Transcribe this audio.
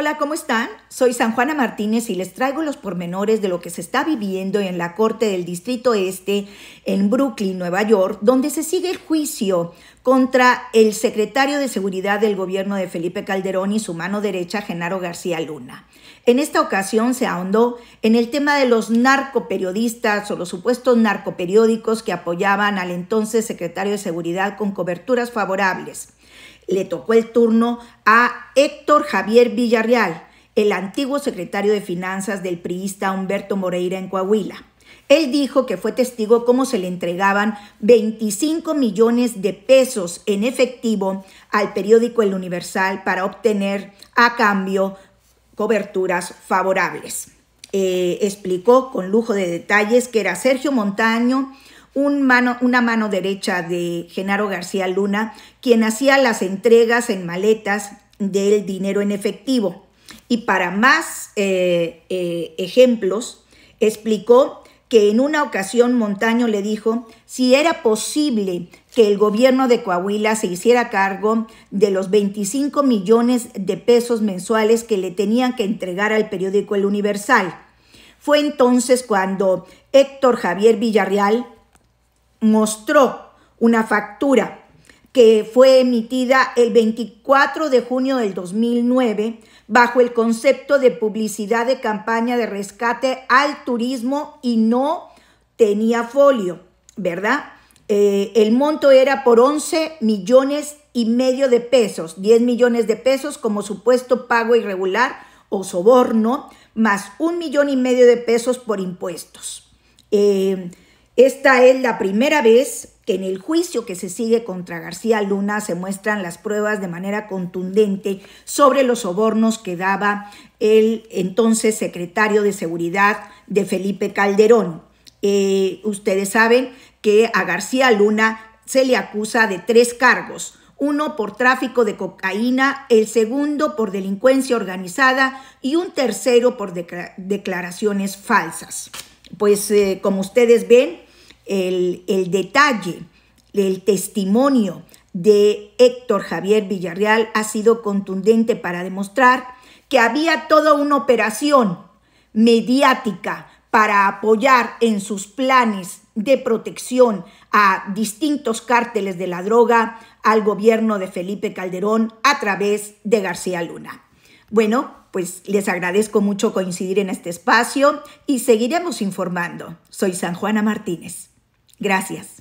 Hola, ¿cómo están? Soy San Juana Martínez y les traigo los pormenores de lo que se está viviendo en la Corte del Distrito Este en Brooklyn, Nueva York, donde se sigue el juicio contra el secretario de Seguridad del gobierno de Felipe Calderón y su mano derecha, Genaro García Luna. En esta ocasión se ahondó en el tema de los narcoperiodistas o los supuestos narcoperiódicos que apoyaban al entonces secretario de Seguridad con coberturas favorables le tocó el turno a Héctor Javier Villarreal, el antiguo secretario de Finanzas del priista Humberto Moreira en Coahuila. Él dijo que fue testigo cómo se le entregaban 25 millones de pesos en efectivo al periódico El Universal para obtener a cambio coberturas favorables. Eh, explicó con lujo de detalles que era Sergio Montaño, una mano derecha de Genaro García Luna, quien hacía las entregas en maletas del dinero en efectivo. Y para más eh, eh, ejemplos, explicó que en una ocasión Montaño le dijo si era posible que el gobierno de Coahuila se hiciera cargo de los 25 millones de pesos mensuales que le tenían que entregar al periódico El Universal. Fue entonces cuando Héctor Javier Villarreal, mostró una factura que fue emitida el 24 de junio del 2009 bajo el concepto de publicidad de campaña de rescate al turismo y no tenía folio, ¿verdad? Eh, el monto era por 11 millones y medio de pesos, 10 millones de pesos como supuesto pago irregular o soborno, más un millón y medio de pesos por impuestos. Eh, esta es la primera vez que en el juicio que se sigue contra García Luna se muestran las pruebas de manera contundente sobre los sobornos que daba el entonces secretario de Seguridad de Felipe Calderón. Eh, ustedes saben que a García Luna se le acusa de tres cargos. Uno por tráfico de cocaína, el segundo por delincuencia organizada y un tercero por declaraciones falsas. Pues eh, como ustedes ven, el, detalle, el testimonio de Héctor Javier Villarreal ha sido contundente para demostrar que había toda una operación mediática para apoyar en sus planes de protección a distintos cárteles de la droga al gobierno de Felipe Calderón a través de García Luna. Bueno, pues les agradezco mucho coincidir en este espacio y seguiremos informando. Soy San Juana Martínez. Gracias.